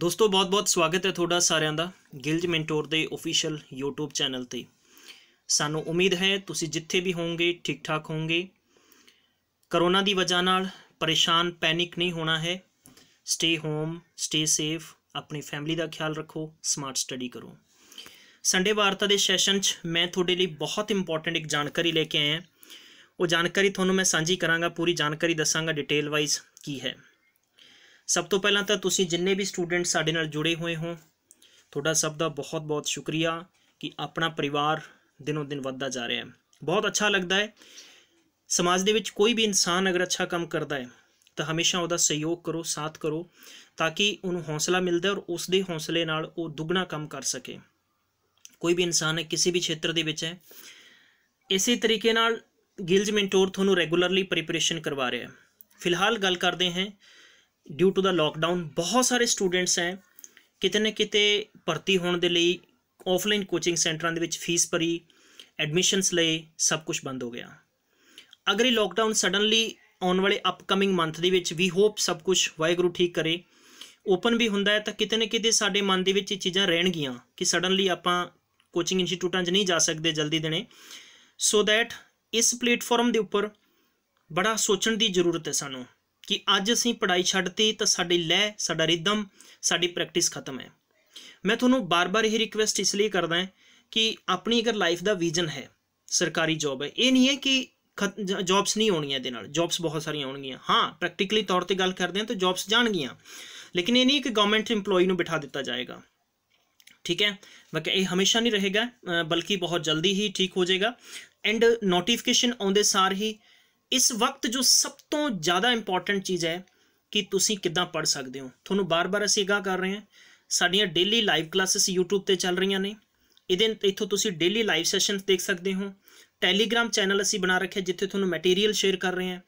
ਦੋਸਤੋ ਬਹੁਤ-ਬਹੁਤ ਸਵਾਗਤ ਹੈ ਤੁਹਾਡਾ ਸਾਰਿਆਂ ਦਾ ਗਿਲਜ ਮੈਂਟੋਰ ਦੇ ਅਫੀਸ਼ੀਅਲ YouTube ਚੈਨਲ ਤੇ ਸਾਨੂੰ ਉਮੀਦ ਹੈ ਤੁਸੀਂ ਜਿੱਥੇ ਵੀ ਹੋਵੋਗੇ ਠੀਕ-ਠਾਕ ਹੋਵੋਗੇ ਕਰੋਨਾ ਦੀ ਵਜ੍ਹਾ ਨਾਲ ਪਰੇਸ਼ਾਨ ਪੈਨਿਕ ਨਹੀਂ ਹੋਣਾ ਹੈ ਸਟੇ ਹੋਮ ਸਟੇ ਸੇਫ ਆਪਣੀ ਫੈਮਿਲੀ ਦਾ ਖਿਆਲ ਰੱਖੋ ਸਮਾਰਟ ਸਟੱਡੀ ਕਰੋ ਸੰਡੇ ਵਾਰਤਾ ਦੇ ਸੈਸ਼ਨ 'ਚ ਮੈਂ ਤੁਹਾਡੇ ਲਈ ਬਹੁਤ ਇੰਪੋਰਟੈਂਟ ਇੱਕ ਜਾਣਕਾਰੀ ਲੈ ਕੇ ਆਇਆ ਉਹ ਜਾਣਕਾਰੀ ਤੁਹਾਨੂੰ ਮੈਂ ਸਾਂਝੀ ਕਰਾਂਗਾ ਪੂਰੀ ਜਾਣਕਾਰੀ ਦੱਸਾਂਗਾ ਡਿਟੇਲ ਵਾਈਜ਼ ਕੀ ਹੈ ਸਭ ਤੋਂ ਪਹਿਲਾਂ ਤਾਂ ਤੁਸੀਂ ਜਿੰਨੇ ਵੀ ਸਟੂਡੈਂਟ ਸਾਡੇ ਨਾਲ ਜੁੜੇ ਹੋਏ ਹੋ ਤੁਹਾਡਾ ਸਭ ਦਾ ਬਹੁਤ-ਬਹੁਤ ਸ਼ੁਕਰੀਆ ਕਿ ਆਪਣਾ ਪਰਿਵਾਰ ਦਿਨੋਂ-ਦਿਨ ਵੱਧਦਾ ਜਾ ਰਿਹਾ ਹੈ ਬਹੁਤ ਅੱਛਾ ਲੱਗਦਾ ਹੈ ਸਮਾਜ ਦੇ ਵਿੱਚ ਕੋਈ ਵੀ ਇਨਸਾਨ ਅਗਰ ਅੱਛਾ ਕੰਮ ਕਰਦਾ ਹੈ ਤਾਂ ਹਮੇਸ਼ਾ ਉਹਦਾ ਸਹਿਯੋਗ ਕਰੋ ਸਾਥ ਕਰੋ ਤਾਂ ਕਿ ਉਹਨੂੰ ਹੌਸਲਾ ਮਿਲਦਾ ਔਰ ਉਸ ਦੇ ਹੌਸਲੇ ਨਾਲ ਉਹ ਦੁੱਗਣਾ ਕੰਮ ਕਰ ਸਕੇ ਕੋਈ ਵੀ ਇਨਸਾਨ ਹੈ ਕਿਸੇ ਵੀ ਖੇਤਰ ਦੇ ਵਿੱਚ ਹੈ ਇਸੇ ਤਰੀਕੇ ਨਾਲ ਗਿਲਜ ਮੈਂਟੋਰ ਤੁਹਾਨੂੰ ਰੈਗੂਲਰਲੀ ਪ੍ਰੀਪਰੇਸ਼ਨ ਕਰਵਾ ਰਿਹਾ ਹੈ ਫਿਲਹਾਲ ਗੱਲ ਕਰਦੇ ਹਾਂ ਡਿਊ ਟੂ ਦਾ ਲਾਕਡਾਊਨ ਬਹੁਤ ਸਾਰੇ ਸਟੂਡੈਂਟਸ ਹੈ ਕਿਤੇ ਨਾ ਕਿਤੇ ਭਰਤੀ ਹੋਣ ਦੇ ਲਈ ਆਫਲਾਈਨ ਕੋਚਿੰਗ ਸੈਂਟਰਾਂ ਦੇ ਵਿੱਚ ਫੀਸ ਭਰੀ ਐਡਮਿਸ਼ਨਸ ਲਈ ਸਭ ਕੁਝ ਬੰਦ ਹੋ ਗਿਆ ਅਗਰ ਇਹ ਲਾਕਡਾਊਨ ਸਡਨਲੀ ਆਉਣ ਵਾਲੇ ਅਪਕਮਿੰਗ ਮੰਥ ਦੇ ਵਿੱਚ ਵੀ ਹੋਪ ਸਭ ਕੁਝ ਵਾਹਿਗੁਰੂ ਠੀਕ ਕਰੇ ਓਪਨ ਵੀ ਹੁੰਦਾ ਹੈ ਤਾਂ ਕਿਤੇ ਨਾ ਕਿਤੇ ਸਾਡੇ ਮਨ ਦੇ ਵਿੱਚ ਇਹ ਚੀਜ਼ਾਂ ਰਹਿਣਗੀਆਂ ਕਿ ਸਡਨਲੀ ਆਪਾਂ ਕੋਚਿੰਗ ਇੰਸਟੀਟਿਊਟਾਂ 'ਚ ਨਹੀਂ ਜਾ ਸਕਦੇ ਜਲਦੀ ਦੇਣੇ ਸੋ ਥੈਟ ਇਸ ਪਲੇਟਫਾਰਮ ਦੇ ਉੱਪਰ ਬੜਾ ਸੋਚਣ ਦੀ ਜ਼ਰੂਰਤ ਹੈ ਸਾਨੂੰ ਕਿ ਅੱਜ ਅਸੀਂ ਪੜਾਈ ਛੱਡਤੀ ਤਾਂ ਸਾਡੀ ਲੈ ਸਾਡਾ ਰਿਦਮ ਸਾਡੀ ਪ੍ਰੈਕਟਿਸ ਖਤਮ ਹੈ ਮੈਂ ਤੁਹਾਨੂੰ ਬਾਰ-ਬਾਰ ਇਹ ਰਿਕਵੈਸਟ ਇਸ ਲਈ ਕਰਦਾ ਹਾਂ ਕਿ ਆਪਣੀ ਅਗਰ ਲਾਈਫ ਦਾ ਵਿਜ਼ਨ ਹੈ ਸਰਕਾਰੀ ਜੌਬ ਹੈ ਇਹ ਨਹੀਂ ਹੈ ਕਿ ਜੌਬਸ ਨਹੀਂ ਹੋਣੀਆਂ ਇਹਦੇ ਨਾਲ ਜੌਬਸ ਬਹੁਤ ਸਾਰੀਆਂ ਹੋਣਗੀਆਂ ਹਾਂ ਪ੍ਰੈਕਟੀਕਲੀ ਤੌਰ ਤੇ ਗੱਲ ਕਰਦੇ ਹਾਂ ਤਾਂ ਜੌਬਸ ਜਾਣਗੀਆਂ ਲੇਕਿਨ ਇਹ ਨਹੀਂ ਕਿ ਗਵਰਨਮੈਂਟ ਏਮਪਲੋਈ ਨੂੰ ਬਿਠਾ ਦਿੱਤਾ ਜਾਏਗਾ ਠੀਕ ਹੈ ਬਾਕੀ ਇਹ ਹਮੇਸ਼ਾ ਨਹੀਂ ਰਹੇਗਾ ਬਲਕਿ ਬਹੁਤ ਜਲਦੀ ਹੀ ਠੀਕ ਹੋ ਜਾਏਗਾ ਐਂਡ ਨੋਟੀਫਿਕੇਸ਼ਨ ਆਉਂਦੇ ਸਾਰ ਹੀ ਇਸ ਵਕਤ ਜੋ ਸਭ ਤੋਂ ਜ਼ਿਆਦਾ ਇੰਪੋਰਟੈਂਟ ਚੀਜ਼ ਹੈ ਕਿ ਤੁਸੀਂ ਕਿੱਦਾਂ ਪੜ ਸਕਦੇ ਹੋ ਤੁਹਾਨੂੰ ਬਾਰ-ਬਾਰ ਅਸੀਂ ਇਹ ਕਰ ਰਹੇ ਹਾਂ ਸਾਡੀਆਂ ਡੇਲੀ ਲਾਈਵ ਕਲਾਸਿਸ YouTube ਤੇ ਚੱਲ ਰਹੀਆਂ ਨੇ ਇਹਦੇ ਇੱਥੋਂ ਤੁਸੀਂ ਡੇਲੀ ਲਾਈਵ ਸੈਸ਼ਨਸ ਦੇਖ ਸਕਦੇ ਹੋ ਟੈਲੀਗ੍ਰam ਚੈਨਲ ਅਸੀਂ ਬਣਾ ਰੱਖਿਆ ਜਿੱਥੇ ਤੁਹਾਨੂੰ ਮਟੀਰੀਅਲ ਸ਼ੇਅਰ ਕਰ ਰਹੇ ਹਾਂ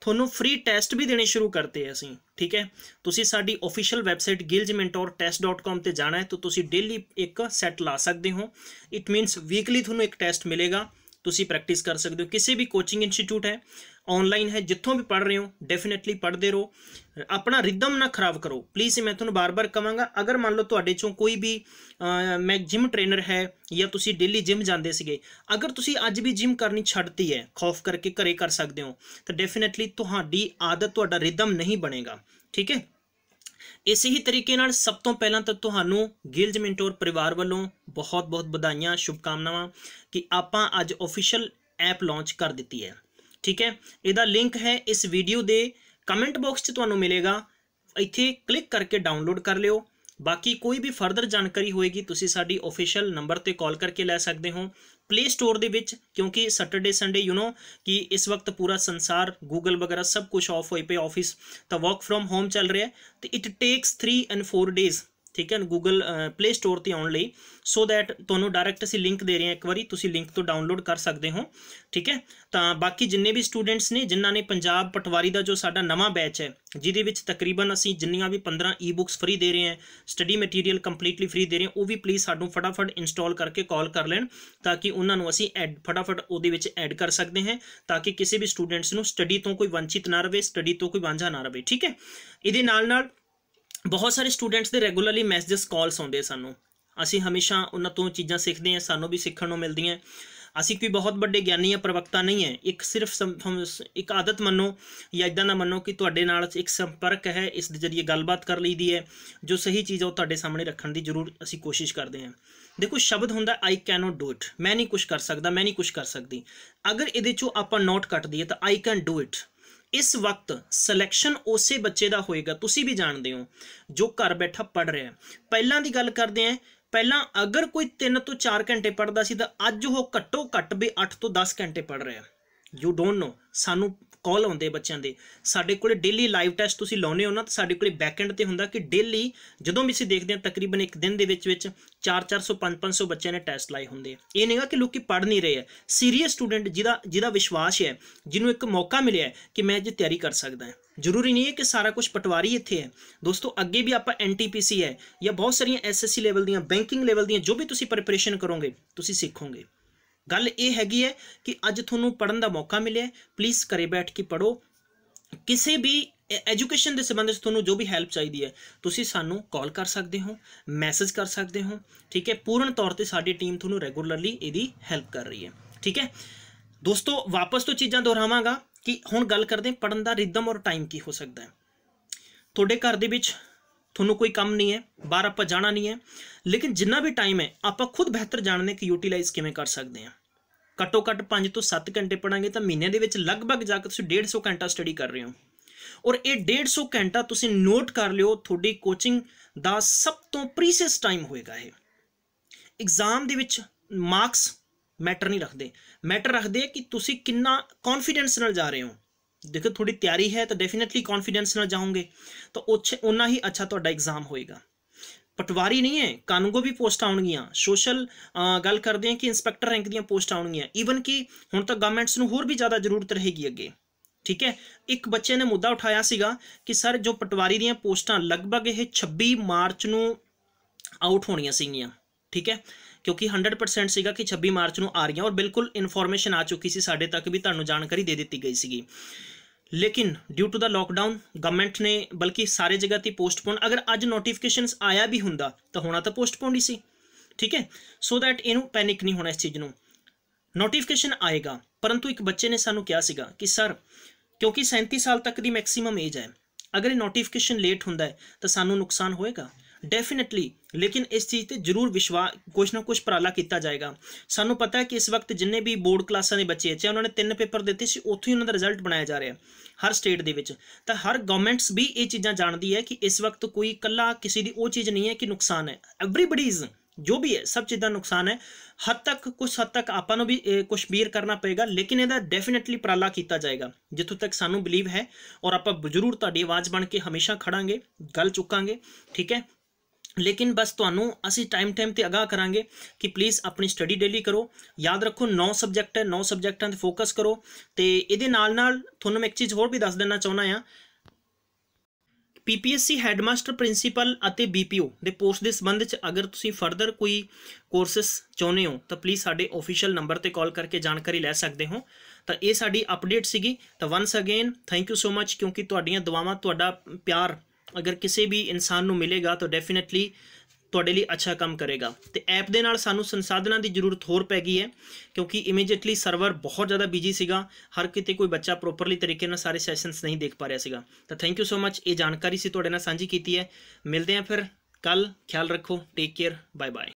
ਤੁਹਾਨੂੰ ਫ੍ਰੀ ਟੈਸਟ ਵੀ ਦੇਣੇ ਸ਼ੁਰੂ ਕਰਤੇ ਅਸੀਂ ਠੀਕ ਹੈ ਤੁਸੀਂ ਸਾਡੀ ਅਫੀਸ਼ੀਅਲ ਵੈਬਸਾਈਟ gilgmentortest.com ਤੇ ਜਾਣਾ ਹੈ ਤਾਂ ਤੁਸੀਂ ਡੇਲੀ ਇੱਕ ਸੈੱਟ ਲਾ ਸਕਦੇ ਹੋ ਇਟ ਮੀਨਸ ਵੀਕਲੀ ਤੁਹਾਨੂੰ ਇੱਕ ਟੈਸਟ ਮਿਲੇਗਾ ਤੁਸੀਂ ਪ੍ਰੈਕਟਿਸ ਕਰ ਸਕਦੇ ਹੋ ਕਿਸੇ ਵੀ ਕੋਚਿੰਗ ਇੰਸਟੀਚਿਊਟ ਹੈ ਆਨਲਾਈਨ ਹੈ ਜਿੱਥੋਂ ਵੀ ਪੜ ਰਹੇ ਹੋ ਡੈਫੀਨਿਟਲੀ ਪੜਦੇ ਰਹੋ ਆਪਣਾ ਰਿਦਮ ਨਾ ਖਰਾਬ ਕਰੋ ਪਲੀਜ਼ ਮੈਂ ਤੁਹਾਨੂੰ ਬਾਰ-ਬਾਰ ਕਵਾਂਗਾ ਅਗਰ ਮੰਨ ਲਓ ਤੁਹਾਡੇ ਚੋਂ ਕੋਈ ਵੀ ਮੈਂ ਜਿਮ ਟ੍ਰੇਨਰ ਹੈ ਜਾਂ ਤੁਸੀਂ ਡੇਲੀ ਜਿਮ ਜਾਂਦੇ ਸੀਗੇ ਅਗਰ ਤੁਸੀਂ ਅੱਜ ਵੀ ਜਿਮ ਕਰਨੀ ਛੱਡਤੀ ਹੈ ਖੌਫ ਕਰਕੇ ਘਰੇ ਕਰ ਸਕਦੇ ਹੋ ਤਾਂ ਡੈਫੀਨਿਟਲੀ ਤੁਹਾਡੀ ਆਦਤ ਤੁਹਾਡਾ ਰਿਦਮ ਨਹੀਂ ਬਣੇਗਾ ਠੀਕ ਹੈ ਇਸੇ ਹੀ ਤਰੀਕੇ ਨਾਲ ਸਭ ਤੋਂ ਪਹਿਲਾਂ ਤਾਂ ਤੁਹਾਨੂੰ ਗਿਲਜ ਮਿੰਟੋਰ ਪਰਿਵਾਰ ਵੱਲੋਂ ਬਹੁਤ-ਬਹੁਤ ਵਧਾਈਆਂ ਸ਼ੁਭਕਾਮਨਾਵਾਂ ਕਿ ਆਪਾਂ ਅੱਜ ਅਫੀਸ਼ੀਅਲ ਐਪ ਲਾਂਚ ਕਰ ਦਿੱਤੀ ਹੈ ਠੀਕ ਹੈ ਇਹਦਾ ਲਿੰਕ ਹੈ ਇਸ ਵੀਡੀਓ ਦੇ ਕਮੈਂਟ ਬਾਕਸ 'ਚ ਤੁਹਾਨੂੰ ਮਿਲੇਗਾ ਇੱਥੇ ਕਲਿੱਕ ਕਰਕੇ ਡਾਊਨਲੋਡ ਕਰ ਲਿਓ ਬਾਕੀ ਕੋਈ ਵੀ ਫਰਦਰ ਜਾਣਕਾਰੀ ਹੋਏਗੀ ਤੁਸੀਂ ਸਾਡੀ ਅਫੀਸ਼ੀਅਲ ਨੰਬਰ ਤੇ ਕਾਲ ਕਰਕੇ ਲੈ ਸਕਦੇ ਹੋ ਪਲੇ ਸਟੋਰ ਦੇ ਵਿੱਚ ਕਿਉਂਕਿ ਸੈਟਰਡੇ ਸੰਡੇ ਯੂ نو ਕਿ ਇਸ ਵਕਤ ਪੂਰਾ ਸੰਸਾਰ ਗੂਗਲ ਵਗੈਰਾ ਸਭ ਕੁਝ ਆਫ ਹੋਈ ਪਈ ਆਫਿਸ ਤਾਂ ਵਰਕ ਫਰਮ ਹੋਮ ਚੱਲ ਰਿਹਾ ਤੇ ਇਟ ਟੇਕਸ 3 ਐਂਡ 4 ਡੇਜ਼ ਠੀਕ ਹੈ ਗੂਗਲ ਪਲੇ ਸਟੋਰ ਤੇ ਆਉਣ ਲਈ ਸੋ ਥੈਟ ਤੁਹਾਨੂੰ ਡਾਇਰੈਕਟ ਅਸੀਂ ਲਿੰਕ ਦੇ ਰਹੇ ਹਾਂ ਇੱਕ ਵਾਰੀ ਤੁਸੀਂ ਲਿੰਕ ਤੋਂ ਡਾਊਨਲੋਡ ਕਰ ਸਕਦੇ ਹੋ ਠੀਕ ਹੈ ਤਾਂ ਬਾਕੀ ਜਿੰਨੇ ਵੀ ਸਟੂਡੈਂਟਸ ਨੇ ਜਿਨ੍ਹਾਂ ਨੇ ਪੰਜਾਬ ਪਟਵਾਰੀ ਦਾ ਜੋ ਸਾਡਾ ਨਵਾਂ ਬੈਚ ਹੈ ਜਿਹਦੇ ਵਿੱਚ ਤਕਰੀਬਨ ਅਸੀਂ ਜਿੰਨੀਆਂ ਵੀ 15 ਈ-ਬੁੱਕਸ ਫ੍ਰੀ ਦੇ ਰਹੇ ਹਾਂ ਸਟੱਡੀ ਮਟੀਰੀਅਲ ਕੰਪਲੀਟਲੀ ਫ੍ਰੀ ਦੇ ਰਹੇ ਹਾਂ ਉਹ ਵੀ ਪਲੀਜ਼ ਸਾਨੂੰ ਫਟਾਫਟ ਇੰਸਟਾਲ ਕਰਕੇ ਕਾਲ ਕਰ ਲੈਣ ਤਾਂ ਕਿ ਉਹਨਾਂ ਨੂੰ ਅਸੀਂ ਐਡ ਫਟਾਫਟ ਉਹਦੇ ਵਿੱਚ ਐਡ ਕਰ ਸਕਦੇ ਹਾਂ ਤਾਂ ਕਿ ਕਿਸੇ ਵੀ ਸਟੂਡੈਂਟਸ ਨੂੰ ਸਟੱਡੀ ਤੋਂ ਕੋਈ ਵੰਚਿਤ ਨਾ ਰਵੇ ਸਟੱਡੀ ਤੋਂ ਕੋਈ ਵਾਂਝਾ ਨਾ ਰਵੇ ਠੀਕ ਹੈ ਇਹਦੇ ਨਾਲ ਨਾਲ ਬਹੁਤ ਸਾਰੇ ਸਟੂਡੈਂਟਸ ਦੇ ਰੈਗੂਲਰਲੀ ਮੈਸੇजेस ਕਾਲਸ ਆਉਂਦੇ ਸਾਨੂੰ ਅਸੀਂ ਹਮੇਸ਼ਾ ਉਹਨਾਂ ਤੋਂ ਚੀਜ਼ਾਂ ਸਿੱਖਦੇ ਹਾਂ ਸਾਨੂੰ ਵੀ ਸਿੱਖਣ ਨੂੰ ਮਿਲਦੀਆਂ ਅਸੀਂ ਕੋਈ ਬਹੁਤ ਵੱਡੇ ਗਿਆਨੀ ਜਾਂ ਪ੍ਰਵਕਤਾ ਨਹੀਂ ਹੈ ਇੱਕ ਸਿਰਫ ਇੱਕ ਆਦਤ ਮੰਨੋ ਜਾਂ ਇਦਾਂ ਦਾ ਮੰਨੋ ਕਿ ਤੁਹਾਡੇ ਨਾਲ ਇੱਕ ਸੰਪਰਕ ਹੈ ਇਸ ਦੇ ਜ਼ਰੀਏ ਗੱਲਬਾਤ ਕਰ ਲਈਦੀ ਹੈ ਜੋ ਸਹੀ ਚੀਜ਼ ਹੈ ਉਹ ਤੁਹਾਡੇ ਸਾਹਮਣੇ ਰੱਖਣ ਦੀ ਜ਼ਰੂਰ ਅਸੀਂ ਕੋਸ਼ਿਸ਼ ਕਰਦੇ ਹਾਂ ਦੇਖੋ ਸ਼ਬਦ ਹੁੰਦਾ ਆਈ ਕੈਨੋਟ ਡੂ ਇਟ ਮੈਂ ਨਹੀਂ ਕੁਝ ਕਰ ਸਕਦਾ ਮੈਂ ਨਹੀਂ ਕੁਝ ਕਰ ਸਕਦੀ ਅਗਰ ਇਹਦੇ ਚੋਂ ਆਪਾਂ ਨੋਟ ਕੱਟ ਦਈਏ ਤਾਂ ਆਈ ਕੈਨ ਡੂ ਇਟ ਇਸ ਵਕਤ ਸਿਲੈਕਸ਼ਨ ਉਸੇ ਬੱਚੇ ਦਾ ਹੋਏਗਾ ਤੁਸੀਂ ਵੀ ਜਾਣਦੇ ਹੋ ਜੋ ਘਰ ਬੈਠਾ ਪੜ ਰਿਹਾ ਪਹਿਲਾਂ ਦੀ ਗੱਲ ਕਰਦੇ ਆਂ ਪਹਿਲਾਂ ਅਗਰ ਕੋਈ 3 ਤੋਂ 4 ਘੰਟੇ ਪੜਦਾ ਸੀ ਤਾਂ ਅੱਜ ਉਹ ਘੱਟੋ ਘੱਟ ਵੀ 8 ਤੋਂ 10 ਘੰਟੇ ਪੜ ਰਿਹਾ ਯੂ ਡੋਨਟ ਨੋ ਸਾਨੂੰ ਕਾਲ ਆਉਂਦੇ ਬੱਚਿਆਂ ਦੇ ਸਾਡੇ ਕੋਲੇ ਡੇਲੀ ਲਾਈਵ ਟੈਸਟ ਤੁਸੀਂ ਲਾਉਨੇ ਹੋ ਨਾ ਤਾਂ ਸਾਡੇ ਕੋਲੇ ਬੈਕਐਂਡ ਤੇ ਹੁੰਦਾ ਕਿ ਡੇਲੀ ਜਦੋਂ ਵੀ ਅਸੀਂ ਦੇਖਦੇ ਹਾਂ ਤਕਰੀਬਨ ਇੱਕ ਦਿਨ ਦੇ ਵਿੱਚ ਵਿੱਚ 4-400 5-500 ਬੱਚਿਆਂ ਨੇ ਟੈਸਟ ਲਾਏ ਹੁੰਦੇ ਆ ਇਹ ਨਹੀਂਗਾ ਕਿ ਲੋਕੀ ਪੜ ਨਹੀਂ ਰਹੇ ਆ ਸੀਰੀਅਸ ਸਟੂਡੈਂਟ ਜਿਹਦਾ ਜਿਹਦਾ ਵਿਸ਼ਵਾਸ ਹੈ ਜਿਹਨੂੰ ਇੱਕ ਮੌਕਾ ਮਿਲਿਆ ਕਿ ਮੈਂ ਅੱਜ ਤਿਆਰੀ ਕਰ ਸਕਦਾ ਹਾਂ ਜ਼ਰੂਰੀ ਨਹੀਂ ਹੈ ਕਿ ਸਾਰਾ ਕੁਝ ਪਟਵਾਰੀ ਇੱਥੇ ਹੈ ਦੋਸਤੋ ਅੱਗੇ ਵੀ ਆਪਾਂ ਐਨਟੀਪੀਸੀ ਹੈ ਜਾਂ ਬਹੁਤ ਸਾਰੀਆਂ ਐਸਐਸਸੀ ਲੈਵਲ ਦੀਆਂ ਬੈਂਕਿੰਗ ਲੈਵਲ ਦੀਆਂ ਜੋ ਵੀ ਤੁਸੀਂ ਪ੍ਰੈਪਰੇਸ਼ਨ ਕਰੋਗੇ ਤੁਸੀਂ ਸਿੱਖੋਗੇ ਗੱਲ ਇਹ ਹੈਗੀ ਹੈ ਕਿ ਅੱਜ ਤੁਹਾਨੂੰ ਪੜਨ ਦਾ ਮੌਕਾ ਮਿਲਿਆ ਪਲੀਜ਼ ਘਰੇ ਬੈਠ ਕੇ ਪੜੋ ਕਿਸੇ ਵੀ ਐਜੂਕੇਸ਼ਨ ਦੇ ਸੰਬੰਧ ਵਿੱਚ ਤੁਹਾਨੂੰ ਜੋ ਵੀ ਹੈਲਪ ਚਾਹੀਦੀ ਹੈ ਤੁਸੀਂ ਸਾਨੂੰ ਕਾਲ ਕਰ ਸਕਦੇ ਹੋ ਮੈਸੇਜ ਕਰ ਸਕਦੇ ਹੋ ਠੀਕ ਹੈ ਪੂਰਨ ਤੌਰ ਤੇ ਸਾਡੀ ਟੀਮ ਤੁਹਾਨੂੰ ਰੈਗੂਲਰਲੀ ਇਹਦੀ ਹੈਲਪ ਕਰ ਰਹੀ ਹੈ ਠੀਕ ਹੈ ਦੋਸਤੋ ਵਾਪਸ ਤੋਂ ਚੀਜ਼ਾਂ ਦੁਹਰਾਵਾਂਗਾ ਕਿ ਹੁਣ ਗੱਲ ਕਰਦੇ ਪੜਨ ਦਾ ਰਿਦਮ ਔਰ ਟਾਈਮ ਕੀ ਹੋ ਸਕਦਾ ਹੈ ਤੁਹਾਡੇ ਘਰ ਦੇ ਵਿੱਚ ਤੁਹਾਨੂੰ ਕੋਈ ਕੰਮ ਨਹੀਂ ਹੈ ਬਾਹਰ ਆਪਾਂ ਜਾਣਾ ਨਹੀਂ ਹੈ ਲੇਕਿਨ ਜਿੰਨਾ ਵੀ ਟਾਈਮ ਹੈ ਆਪਾਂ ਖੁਦ ਬਿਹਤਰ ਜਾਣਨੇ ਕਿ ਯੂਟਿਲਾਈਜ਼ ਕਿਵੇਂ ਕਰ ਸਕਦੇ ਹਾਂ ਘੱਟੋ ਘੱਟ 5 ਤੋਂ 7 ਘੰਟੇ ਪੜਾਂਗੇ ਤਾਂ ਮਹੀਨੇ ਦੇ ਵਿੱਚ ਲਗਭਗ ਜਾ ਕੇ ਤੁਸੀਂ 150 ਘੰਟਾ ਸਟੱਡੀ ਕਰ ਰਹੇ ਹੋ ਔਰ ਇਹ 150 ਘੰਟਾ ਤੁਸੀਂ ਨੋਟ ਕਰ ਲਿਓ ਤੁਹਾਡੀ ਕੋਚਿੰਗ ਦਾ ਸਭ ਤੋਂ ਪ੍ਰੀਸੀਅਸ ਟਾਈਮ ਹੋਏਗਾ ਇਹ ਐਗਜ਼ਾਮ ਦੇ ਵਿੱਚ ਮਾਰਕਸ ਮੈਟਰ ਨਹੀਂ ਰੱਖਦੇ ਮੈਟਰ ਰੱਖਦੇ ਕਿ ਤੁਸੀਂ ਕਿੰਨਾ ਕੌਨਫੀਡੈਂਸ ਨਾਲ ਜਾ ਰਹੇ ਹੋ ਦੇਖੋ ਥੋੜੀ ਤਿਆਰੀ ਹੈ ਤਾਂ ਡੈਫੀਨਿਟਲੀ ਕੌਨਫੀਡੈਂਸ ਨਾਲ ਜਾਓਗੇ ਤਾਂ ਉੱਥੇ ਉਨਾ ਹੀ ਅੱਛਾ ਤੁਹਾਡਾ ਐਗਜ਼ਾਮ ਹੋਏਗਾ ਪਟਵਾਰੀ ਨਹੀਂ ਹੈ ਕਾਨੂੰਗੋ ਵੀ ਪੋਸਟ ਆਉਣਗੀਆਂ ਸੋਸ਼ਲ ਗੱਲ ਕਰਦੇ ਹਾਂ ਕਿ ਇਨਸਪੈਕਟਰ ਰੈਂਕ ਦੀਆਂ ਪੋਸਟ ਆਉਣਗੀਆਂ ਈਵਨ ਕਿ ਹੁਣ ਤਾਂ ਗਵਰਨਮੈਂਟਸ ਨੂੰ ਹੋਰ ਵੀ ਜ਼ਿਆਦਾ ਜ਼ਰੂਰਤ ਰਹੇਗੀ ਅੱਗੇ ਠੀਕ ਹੈ ਇੱਕ ਬੱਚੇ ਨੇ ਮੁੱਦਾ ਉਠਾਇਆ ਸੀਗਾ ਕਿ ਸਰ ਜੋ ਪਟਵਾਰੀ ਦੀਆਂ ਪੋਸਟਾਂ ਲਗਭਗ ਇਹ 26 ਮਾਰਚ ਨੂੰ ਆਊਟ ਹੋਣੀਆਂ ਸੀਗੀਆਂ ਠੀਕ ਹੈ ਕਿਉਂਕਿ 100% ਸੀਗਾ ਕਿ 26 ਮਾਰਚ ਨੂੰ ਆ ਰਹੀਆਂ ਔਰ ਬਿਲਕੁਲ ਇਨਫੋਰਮੇਸ਼ਨ ਆ ਚੁੱਕੀ ਸੀ ਸਾਡੇ ਤੱਕ ਵੀ ਤੁਹਾਨੂੰ ਜਾਣਕਾਰੀ ਦੇ ਦਿੱਤੀ ਗਈ ਸੀਗੀ ਲੇਕਿਨ due to the lockdown government ਨੇ ਬਲਕਿ ਸਾਰੇ ਜਗ੍ਹਾ ਤੇ ਪੋਸਟਪੋਨ ਅਗਰ ਅੱਜ ਨੋਟੀਫਿਕੇਸ਼ਨਸ ਆਇਆ ਵੀ ਹੁੰਦਾ ਤਾਂ ਹੋਣਾ ਤਾਂ ਪੋਸਟਪੋਨ ਹੀ ਸੀ ਠੀਕ ਹੈ ਸੋ ਥੈਟ ਇਹਨੂੰ ਪੈਨਿਕ ਨਹੀਂ ਹੋਣਾ ਇਸ ਚੀਜ਼ ਨੂੰ ਨੋਟੀਫਿਕੇਸ਼ਨ ਆਏਗਾ ਪਰੰਤੂ ਇੱਕ ਬੱਚੇ ਨੇ ਸਾਨੂੰ ਕਿਹਾ ਸੀਗਾ ਕਿ ਸਰ ਕਿਉਂਕਿ 37 ਸਾਲ ਤੱਕ ਦੀ ਮੈਕਸਿਮਮ ਏਜ ਹੈ ਅਗਰ ਇਹ ਨੋਟੀਫਿਕੇਸ਼ਨ ਲੇਟ ਹੁੰਦਾ ਹੈ ਤਾਂ ਸਾਨੂੰ ਨੁਕਸਾਨ ਹੋਏਗਾ ਡੈਫੀਨਿਟਲੀ ਲੇਕਿਨ ਇਸ ਚੀਜ਼ ਤੇ ਜ਼ਰੂਰ ਵਿਸ਼ਵਾਸ ਕੁਝ ਨਾ ਕੁਝ ਪ੍ਰਾਲਾ ਕੀਤਾ ਜਾਏਗਾ ਸਾਨੂੰ ਪਤਾ ਹੈ ਕਿ ਇਸ ਵਕਤ ਜਿੰਨੇ ਵੀ ਬੋਰਡ ਕਲਾਸਾਂ ਦੇ ਬੱਚੇ ਇੱਥੇ ਉਹਨਾਂ ਨੇ ਤਿੰਨ ਪੇਪਰ ਦਿੱਤੇ ਸੀ ਉੱਥੇ ਹੀ ਉਹਨਾਂ ਦਾ ਰਿਜ਼ਲਟ ਬਣਾਇਆ ਜਾ ਰਿਹਾ ਹਰ ਸਟੇਟ ਦੇ ਵਿੱਚ ਤਾਂ ਹਰ ਗਵਰਨਮੈਂਟਸ ਵੀ ਇਹ ਚੀਜ਼ਾਂ ਜਾਣਦੀ ਹੈ ਕਿ ਇਸ ਵਕਤ ਕੋਈ ਇਕੱਲਾ ਕਿਸੇ ਦੀ ਉਹ ਚੀਜ਼ ਨਹੀਂ ਹੈ ਕਿ ਨੁਕਸਾਨ ਹੈ ਐਵਰੀਬਾਡੀਜ਼ ਜੋ ਵੀ ਹੈ ਸਭ ਚੀਜ਼ਾਂ ਨੁਕਸਾਨ ਹੈ ਹੱਦ ਤੱਕ ਕੁਝ ਹੱਦ ਤੱਕ ਆਪਾਂ ਨੂੰ ਵੀ ਕੁਝ ਬੀਰ ਕਰਨਾ ਪਏਗਾ ਲੇਕਿਨ ਇਹਦਾ ਡੈਫੀਨਿਟਲੀ ਪ੍ਰਾਲਾ ਕੀਤਾ ਜਾਏਗਾ ਜਿੱਥੋਂ ਤੱਕ ਸਾਨੂੰ ਬਲੀਵ ਹੈ ਔਰ ਆਪਾਂ ਜ਼ਰੂਰ ਤੁਹਾਡੀ ਆਵਾਜ਼ ਬਣ ਕੇ ਹਮੇਸ਼ਾ ਖੜਾਂਗੇ ਗੱਲ ਚੁੱਕਾਂਗੇ ਠੀਕ ਹੈ ਲੇਕਿਨ ਬਸ ਤੁਹਾਨੂੰ ਅਸੀਂ ਟਾਈਮ ਟਾਈਮ ਤੇ ਅਗਾਹ ਕਰਾਂਗੇ ਕਿ ਪਲੀਜ਼ ਆਪਣੀ ਸਟੱਡੀ ਡੇਲੀ ਕਰੋ ਯਾਦ ਰੱਖੋ ਨੌ ਸਬਜੈਕਟ ਹੈ ਨੌ ਸਬਜੈਕਟਾਂ ਤੇ ਫੋਕਸ ਕਰੋ ਤੇ ਇਹਦੇ ਨਾਲ ਨਾਲ ਤੁਹਾਨੂੰ ਮੈਂ ਇੱਕ ਚੀਜ਼ ਹੋਰ ਵੀ ਦੱਸ ਦੇਣਾ ਚਾਹੁੰਦਾ ਆ ਪੀਪੀਐਸਸੀ ਹੈਡਮਾਸਟਰ ਪ੍ਰਿੰਸੀਪਲ ਅਤੇ ਬੀਪੀਓ ਦੇ ਪੋਸਟ ਦੇ ਸੰਬੰਧ ਵਿੱਚ ਅਗਰ ਤੁਸੀਂ ਫਰਦਰ ਕੋਈ ਕੋਰਸਸ ਚਾਹੁੰਦੇ ਹੋ ਤਾਂ ਪਲੀਜ਼ ਸਾਡੇ ਅਫੀਸ਼ੀਅਲ ਨੰਬਰ ਤੇ ਕਾਲ ਕਰਕੇ ਜਾਣਕਾਰੀ ਲੈ ਸਕਦੇ ਹੋ ਤਾਂ ਇਹ ਸਾਡੀ ਅਪਡੇਟ ਸੀਗੀ ਤਾਂ once again thank you so much ਕਿਉਂਕਿ ਤੁਹਾਡੀਆਂ ਦੁਆਵਾਂ ਤੁਹਾਡਾ ਪਿਆਰ ਅਗਰ ਕਿਸੇ ਵੀ ਇਨਸਾਨ ਨੂੰ ਮਿਲੇਗਾ ਤਾਂ ਡੈਫੀਨਿਟਲੀ ਤੁਹਾਡੇ ਲਈ ਅੱਛਾ ਕੰਮ ਕਰੇਗਾ ਤੇ ਐਪ ਦੇ ਨਾਲ ਸਾਨੂੰ ਸੰਸਾਧਨਾਂ ਦੀ ਜ਼ਰੂਰਤ ਹੋਰ ਪੈ ਗਈ ਹੈ ਕਿਉਂਕਿ ਇਮੀਡੀਏਟਲੀ ਸਰਵਰ ਬਹੁਤ ਜ਼ਿਆਦਾ ਬਿਜੀ ਸੀਗਾ ਹਰ ਕਿਤੇ ਕੋਈ ਬੱਚਾ ਪ੍ਰੋਪਰਲੀ ਤਰੀਕੇ ਨਾਲ ਸਾਰੇ ਸੈਸ਼ਨਸ ਨਹੀਂ ਦੇਖ ਪਾ ਰਿਹਾ ਸੀਗਾ ਤਾਂ ਥੈਂਕ ਯੂ ਸੋ ਮੱਚ ਇਹ ਜਾਣਕਾਰੀ ਸੀ ਤੁਹਾਡੇ ਨਾਲ ਸਾਂਝੀ ਕੀਤੀ ਹੈ ਮਿਲਦੇ ਹਾਂ ਫਿਰ ਕੱਲ ਖਿਆਲ ਰੱਖੋ ਟੇਕ ਕੇਅਰ ਬਾਏ ਬਾਏ